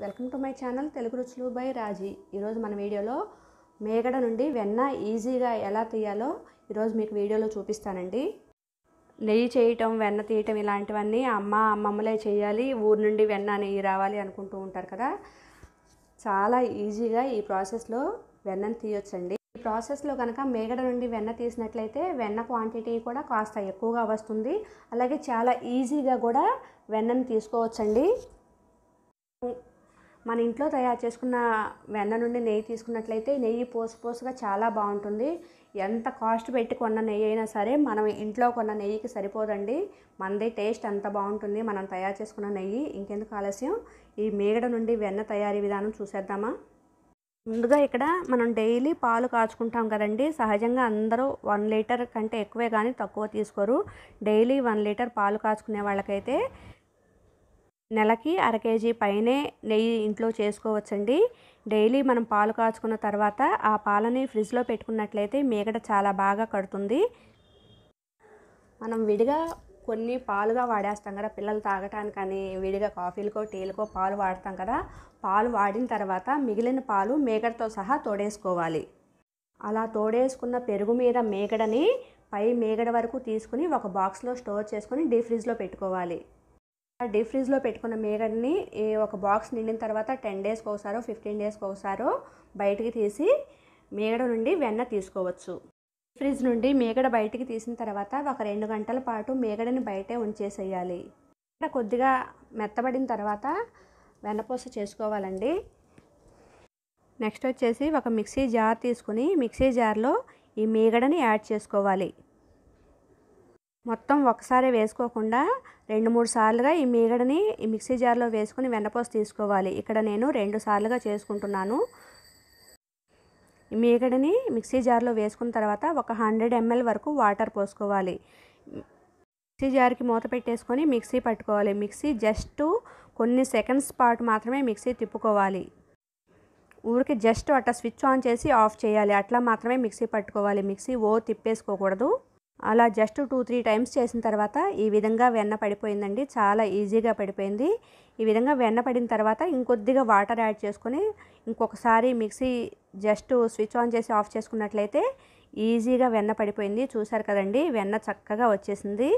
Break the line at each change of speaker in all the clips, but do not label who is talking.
welcome to my channel Telugu రుచులు by రాజీ ఈరోజు మన వీడియోలో మేగడ నుండి వెన్న ఈజీగా ఎలా తీయాలో ఈరోజు మీకు వీడియోలో చూపిస్తానండి నెయ్యి చేయటం వెన్న తీయటం ఇలాంటివన్నీ అమ్మ అమ్మమ్మలే చేయాలి ఊరు నుండి వెన్న నెయ్యి రావాలి అనుకుంటూ ఉంటారు కదా చాలా ఈజీగా ఈ ప్రాసెస్లో వెన్నను తీయొచ్చండి ఈ ప్రాసెస్లో కనుక మేగడ నుండి వెన్న తీసినట్లయితే వెన్న క్వాంటిటీ కూడా కాస్త ఎక్కువగా వస్తుంది అలాగే చాలా ఈజీగా కూడా వెన్నను తీసుకోవచ్చండి మన ఇంట్లో తయారు చేసుకున్న వెన్న నుండి నెయ్యి తీసుకున్నట్లయితే నెయ్యి పోసు పోసుగా చాలా బాగుంటుంది ఎంత కాస్ట్ పెట్టి కొన్న నెయ్యి అయినా సరే మనం ఇంట్లో కొన్న నెయ్యికి సరిపోదండి మనది టేస్ట్ అంత బాగుంటుంది మనం తయారు చేసుకున్న నెయ్యి ఇంకెందుకు ఆలస్యం ఈ మేగడ నుండి వెన్న తయారీ విధానం చూసేద్దామా ముందుగా ఇక్కడ మనం డైలీ పాలు కాచుకుంటాం కదండి సహజంగా అందరూ వన్ లీటర్ కంటే ఎక్కువే కానీ తక్కువ తీసుకోరు డైలీ వన్ లీటర్ పాలు కాచుకునే వాళ్ళకైతే నెలకి అర కేజీ పైనే నెయ్యి ఇంట్లో చేసుకోవచ్చండి డైలీ మనం పాలు కాచుకున్న తర్వాత ఆ పాలని ఫ్రిడ్జ్లో పెట్టుకున్నట్లయితే మేగడ చాలా బాగా కడుతుంది మనం విడిగా కొన్ని పాలుగా వాడేస్తాం కదా పిల్లలు తాగటానికని విడిగా కాఫీలకో టీలకో పాలు వాడతాం కదా పాలు వాడిన తర్వాత మిగిలిన పాలు మేకడతో సహా తోడేసుకోవాలి అలా తోడేసుకున్న పెరుగు మీద మేకడని పై మేగడ వరకు తీసుకుని ఒక బాక్స్లో స్టోర్ చేసుకుని డీ ఫ్రిడ్జ్లో పెట్టుకోవాలి డీప్ ఫ్రిడ్జ్లో పెట్టుకున్న మీగడని ఒక బాక్స్ నిండిన తర్వాత టెన్ డేస్కి ఒకసారో ఫిఫ్టీన్ డేస్కి ఒకసారో బయటికి తీసి మీగడ నుండి వెన్న తీసుకోవచ్చు ఫ్రిడ్జ్ నుండి మీగడ బయటికి తీసిన తర్వాత ఒక రెండు గంటల పాటు మీగడని బయటే ఉంచేసేయాలి ఇక్కడ కొద్దిగా మెత్తబడిన తర్వాత వెన్నపూస చేసుకోవాలండి నెక్స్ట్ వచ్చేసి ఒక మిక్సీ జార్ తీసుకుని మిక్సీ జార్లో ఈ మీగడని యాడ్ చేసుకోవాలి మొత్తం ఒకసారి వేసుకోకుండా రెండు మూడు సార్లుగా ఈ మీగడని ఈ మిక్సీ జార్లో వేసుకుని వెన్నపోసి తీసుకోవాలి ఇక్కడ నేను రెండు సార్లుగా చేసుకుంటున్నాను ఈ మీగడని మిక్సీ జార్లో వేసుకున్న తర్వాత ఒక హండ్రెడ్ ఎంఎల్ వరకు వాటర్ పోసుకోవాలి మిక్సీ జార్కి మూత పెట్టేసుకొని మిక్సీ పట్టుకోవాలి మిక్సీ జస్ట్ కొన్ని సెకండ్స్ పాటు మాత్రమే మిక్సీ తిప్పుకోవాలి ఊరికి జస్ట్ అట్లా స్విచ్ ఆన్ చేసి ఆఫ్ చేయాలి అట్లా మాత్రమే మిక్సీ పట్టుకోవాలి మిక్సీ ఓ తిప్పేసుకోకూడదు అలా జస్ట్ టూ త్రీ టైమ్స్ చేసిన తర్వాత ఈ విధంగా వెన్న పడిపోయిందండి చాలా ఈజీగా పడిపోయింది ఈ విధంగా వెన్న పడిన తర్వాత ఇంకొద్దిగా వాటర్ యాడ్ చేసుకొని ఇంకొకసారి మిక్సీ జస్ట్ స్విచ్ ఆన్ చేసి ఆఫ్ చేసుకున్నట్లయితే ఈజీగా వెన్న పడిపోయింది చూసారు కదండి వెన్న చక్కగా వచ్చేసింది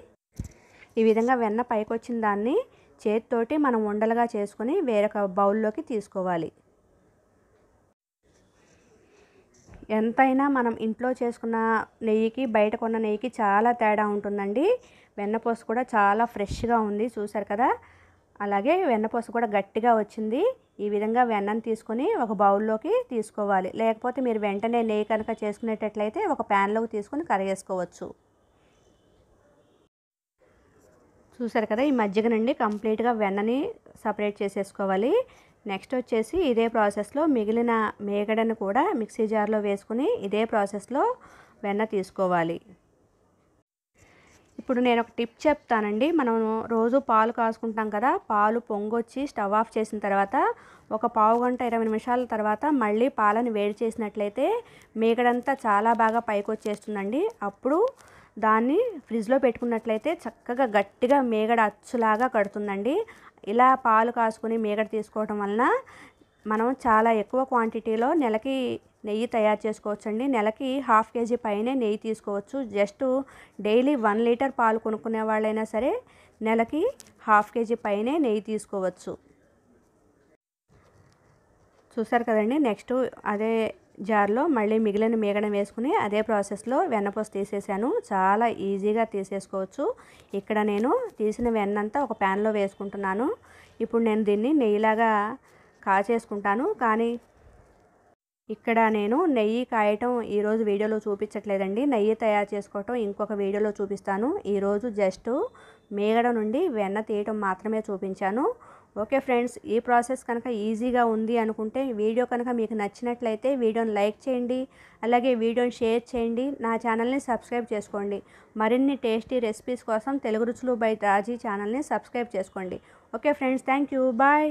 ఈ విధంగా వెన్న పైకి వచ్చిన దాన్ని చేతితోటి మనం ఉండలుగా చేసుకొని వేరొక బౌల్లోకి తీసుకోవాలి ఎంతైనా మనం ఇంట్లో చేసుకున్న నెయ్యికి బయట కొన్న నెయ్యికి చాలా తేడా ఉంటుందండి వెన్నపూస కూడా చాలా ఫ్రెష్గా ఉంది చూసారు కదా అలాగే వెన్నపూస కూడా గట్టిగా వచ్చింది ఈ విధంగా వెన్నను తీసుకొని ఒక బౌల్లోకి తీసుకోవాలి లేకపోతే మీరు వెంటనే నెయ్యి కనుక చేసుకునేటట్లయితే ఒక ప్యాన్లోకి తీసుకొని కరగేసుకోవచ్చు చూసారు కదా ఈ మజ్జిగ నుండి కంప్లీట్గా వెన్నని సపరేట్ చేసేసుకోవాలి నెక్స్ట్ వచ్చేసి ఇదే ప్రాసెస్లో మిగిలిన మేగడను కూడా మిక్సీ జార్లో వేసుకుని ఇదే ప్రాసెస్లో వెన్న తీసుకోవాలి ఇప్పుడు నేను ఒక టిప్ చెప్తానండి మనం రోజు పాలు కాసుకుంటాం కదా పాలు పొంగొచ్చి స్టవ్ ఆఫ్ చేసిన తర్వాత ఒక పావు గంట ఇరవై నిమిషాల తర్వాత మళ్ళీ పాలను వేడి చేసినట్లయితే మీగడంతా చాలా బాగా పైకి వచ్చేస్తుందండి అప్పుడు దాన్ని ఫ్రిడ్జ్లో పెట్టుకున్నట్లయితే చక్కగా గట్టిగా మేగడ అచ్చులాగా కడుతుందండి ఇలా పాలు కాసుకుని మేగడ తీసుకోవడం వలన మనం చాలా ఎక్కువ క్వాంటిటీలో నెలకి నెయ్యి తయారు చేసుకోవచ్చండి నెలకి హాఫ్ కేజీ పైనే నెయ్యి తీసుకోవచ్చు జస్ట్ డైలీ వన్ లీటర్ పాలు కొనుక్కునే వాళ్ళైనా సరే నెలకి హాఫ్ కేజీ పైనే నెయ్యి తీసుకోవచ్చు చూసారు కదండి నెక్స్ట్ అదే జార్లో మళ్ళీ మిగిలిన మీగడం వేసుకుని అదే ప్రాసెస్లో వెన్నపూస తీసేసాను చాలా ఈజీగా తీసేసుకోవచ్చు ఇక్కడ నేను తీసిన వెన్నంతా ఒక ప్యాన్లో వేసుకుంటున్నాను ఇప్పుడు నేను దీన్ని నెయ్యిలాగా కాచేసుకుంటాను కానీ ఇక్కడ నేను నెయ్యి కాయటం ఈరోజు వీడియోలో చూపించట్లేదండి నెయ్యి తయారు చేసుకోవటం ఇంకొక వీడియోలో చూపిస్తాను ఈరోజు జస్ట్ మేగడ నుండి వెన్న తీయటం మాత్రమే చూపించాను ఓకే ఫ్రెండ్స్ ఈ ప్రాసెస్ కనుక ఈజీగా ఉంది అనుకుంటే వీడియో కనుక మీకు నచ్చినట్లయితే వీడియోని లైక్ చేయండి అలాగే వీడియోని షేర్ చేయండి నా ఛానల్ని సబ్స్క్రైబ్ చేసుకోండి మరిన్ని టేస్టీ రెసిపీస్ కోసం తెలుగు రుచులు బై రాజీ ఛానల్ని సబ్స్క్రైబ్ చేసుకోండి okay friends thank you bye